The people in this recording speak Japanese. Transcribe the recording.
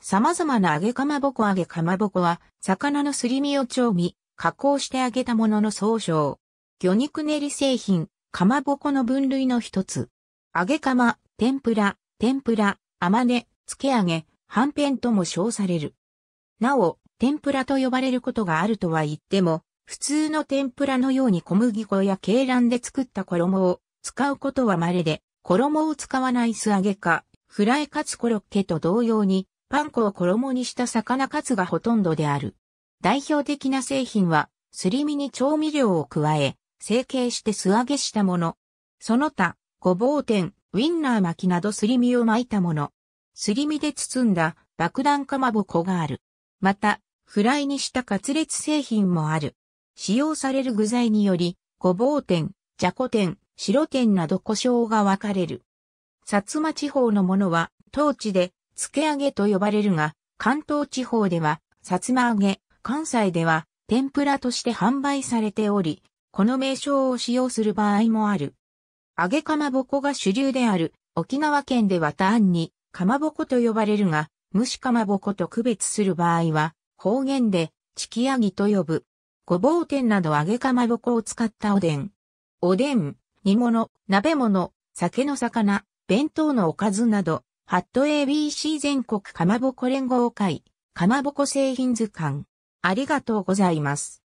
様々な揚げかまぼこ揚げかまぼこは、魚のすり身を調味、加工して揚げたものの総称。魚肉練り製品、かまぼこの分類の一つ。揚げかま、天ぷら、天ぷら、あまね、つけ揚げ、はんぺんとも称される。なお、天ぷらと呼ばれることがあるとは言っても、普通の天ぷらのように小麦粉や鶏卵で作った衣を使うことは稀で、衣を使わない素揚げか、フライカツコロッケと同様に、パン粉を衣にした魚カツがほとんどである。代表的な製品は、すり身に調味料を加え、成形して素揚げしたもの。その他、ごぼう天、ウィンナー巻きなどすり身を巻いたもの。すり身で包んだ爆弾かまぼこがある。また、フライにしたカツレツ製品もある。使用される具材により、ごぼう天、じゃこ天、白天など胡椒が分かれる。薩摩地方のものは、当地でつけ揚げと呼ばれるが、関東地方では、さつま揚げ、関西では、天ぷらとして販売されており、この名称を使用する場合もある。揚げかまぼこが主流である、沖縄県では単に、かまぼこと呼ばれるが、蒸しかまぼこと区別する場合は、方言で、チキヤギと呼ぶ。ごぼう天など揚げかまぼこを使ったおでん。おでん、煮物、鍋物、酒の魚、弁当のおかずなど、ハット ABC 全国かまぼこ連合会、かまぼこ製品図鑑。ありがとうございます。